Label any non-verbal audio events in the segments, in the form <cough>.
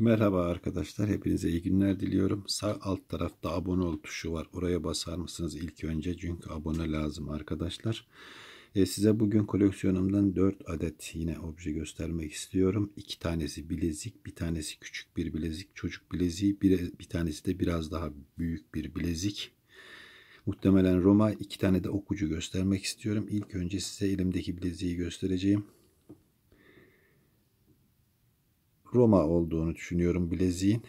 Merhaba arkadaşlar. Hepinize iyi günler diliyorum. Sağ alt tarafta abone ol tuşu var. Oraya basar mısınız ilk önce? Çünkü abone lazım arkadaşlar. E, size bugün koleksiyonumdan 4 adet yine obje göstermek istiyorum. 2 tanesi bilezik, bir tanesi küçük bir bilezik, çocuk bileziği, bir, bir tanesi de biraz daha büyük bir bilezik. Muhtemelen Roma iki tane de okucu göstermek istiyorum. İlk önce size elimdeki bileziği göstereceğim. Roma olduğunu düşünüyorum bileziğin.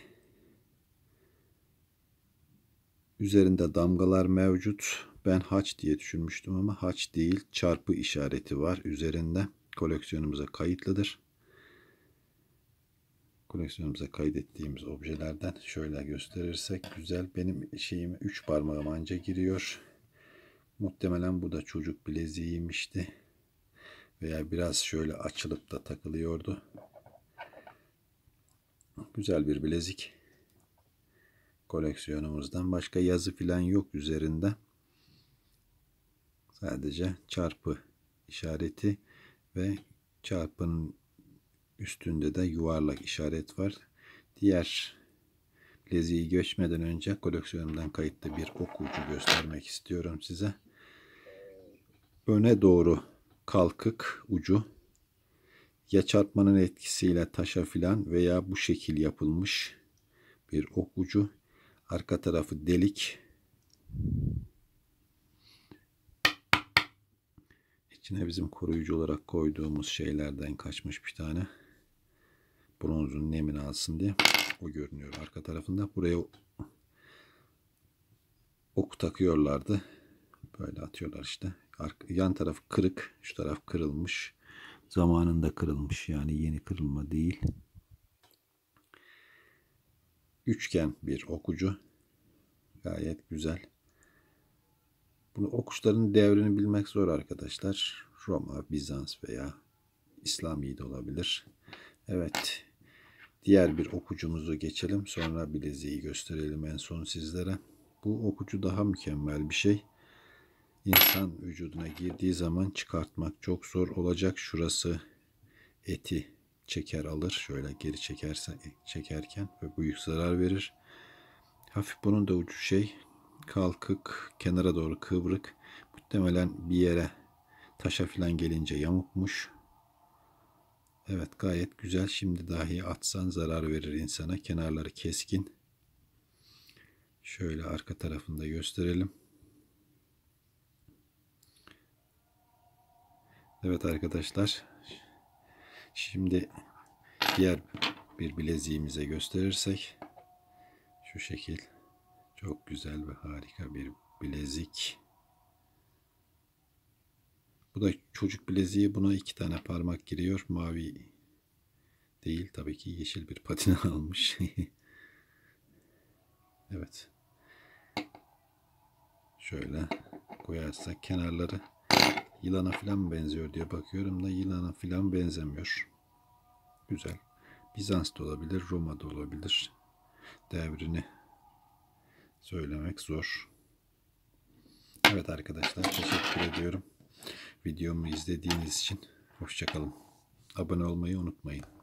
Üzerinde damgalar mevcut. Ben haç diye düşünmüştüm ama haç değil çarpı işareti var üzerinde. Koleksiyonumuza kayıtlıdır. Koleksiyonumuza kaydettiğimiz objelerden şöyle gösterirsek güzel. Benim şeyim 3 parmağım anca giriyor. Muhtemelen bu da çocuk bileziğiymişti. Veya biraz şöyle açılıp da takılıyordu. Güzel bir bilezik koleksiyonumuzdan. Başka yazı filan yok üzerinde. Sadece çarpı işareti ve çarpının üstünde de yuvarlak işaret var. Diğer bileziği geçmeden önce koleksiyonumdan kayıtlı bir okuyucu göstermek istiyorum size. Öne doğru kalkık ucu ya çarpmanın etkisiyle taşa filan veya bu şekil yapılmış bir ok ucu. Arka tarafı delik. İçine bizim koruyucu olarak koyduğumuz şeylerden kaçmış bir tane. Bronzun nemini alsın diye. O görünüyor arka tarafında. Buraya ok takıyorlardı. Böyle atıyorlar işte. Yan taraf kırık. Şu taraf kırılmış zamanında kırılmış yani yeni kırılma değil. Üçgen bir okucu. Gayet güzel. Bunu okuşların devrini bilmek zor arkadaşlar. Roma, Bizans veya İslami de olabilir. Evet. Diğer bir okucumuzu geçelim. Sonra bileziği gösterelim en son sizlere. Bu okucu daha mükemmel bir şey insan vücuduna girdiği zaman çıkartmak çok zor olacak. Şurası eti çeker alır. Şöyle geri çekerse çekerken ve büyük zarar verir. Hafif bunun da ucu şey kalkık, kenara doğru kıvrık. Muhtemelen bir yere taşa falan gelince yamukmuş. Evet gayet güzel. Şimdi dahi atsan zarar verir insana. Kenarları keskin. Şöyle arka tarafında gösterelim. Evet arkadaşlar. Şimdi diğer bir bileziğimize gösterirsek şu şekil çok güzel ve harika bir bilezik. Bu da çocuk bileziği. Buna iki tane parmak giriyor. Mavi değil tabii ki yeşil bir patina <laughs> almış. evet. Şöyle koyarsak kenarları yılana filan benziyor diye bakıyorum da yılana filan benzemiyor. Güzel. Bizans da olabilir, Roma da olabilir. Devrini söylemek zor. Evet arkadaşlar teşekkür ediyorum. Videomu izlediğiniz için hoşçakalın. Abone olmayı unutmayın.